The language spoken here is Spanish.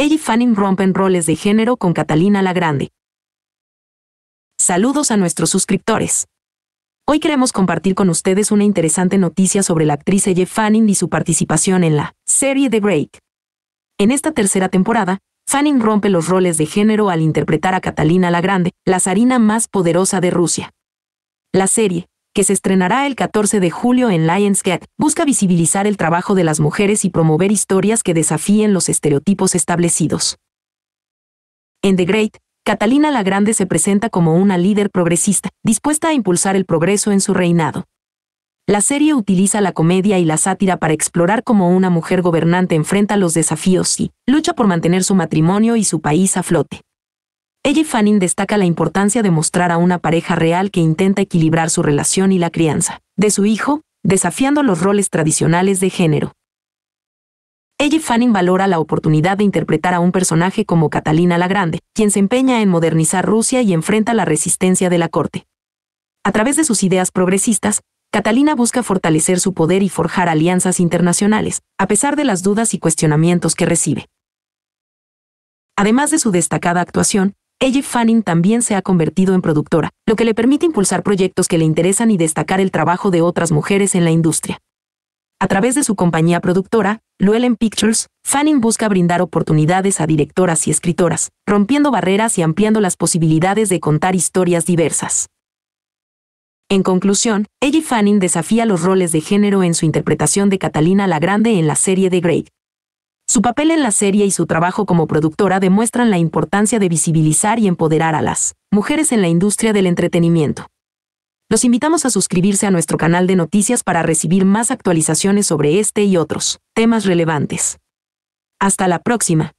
Ellie Fanning rompen roles de género con Catalina la Grande. Saludos a nuestros suscriptores. Hoy queremos compartir con ustedes una interesante noticia sobre la actriz Ellie Fanning y su participación en la serie The Break. En esta tercera temporada, Fanning rompe los roles de género al interpretar a Catalina la Grande, la zarina más poderosa de Rusia. La serie, que se estrenará el 14 de julio en Lionsgate, busca visibilizar el trabajo de las mujeres y promover historias que desafíen los estereotipos establecidos. En The Great, Catalina la Grande se presenta como una líder progresista, dispuesta a impulsar el progreso en su reinado. La serie utiliza la comedia y la sátira para explorar cómo una mujer gobernante enfrenta los desafíos y lucha por mantener su matrimonio y su país a flote. Ella Fanning destaca la importancia de mostrar a una pareja real que intenta equilibrar su relación y la crianza de su hijo, desafiando los roles tradicionales de género. Ella Fanning valora la oportunidad de interpretar a un personaje como Catalina la Grande, quien se empeña en modernizar Rusia y enfrenta la resistencia de la corte. A través de sus ideas progresistas, Catalina busca fortalecer su poder y forjar alianzas internacionales, a pesar de las dudas y cuestionamientos que recibe. Además de su destacada actuación, Ellie Fanning también se ha convertido en productora, lo que le permite impulsar proyectos que le interesan y destacar el trabajo de otras mujeres en la industria. A través de su compañía productora, Llewellyn Pictures, Fanning busca brindar oportunidades a directoras y escritoras, rompiendo barreras y ampliando las posibilidades de contar historias diversas. En conclusión, Ellie Fanning desafía los roles de género en su interpretación de Catalina la Grande en la serie de Great. Su papel en la serie y su trabajo como productora demuestran la importancia de visibilizar y empoderar a las mujeres en la industria del entretenimiento. Los invitamos a suscribirse a nuestro canal de noticias para recibir más actualizaciones sobre este y otros temas relevantes. Hasta la próxima.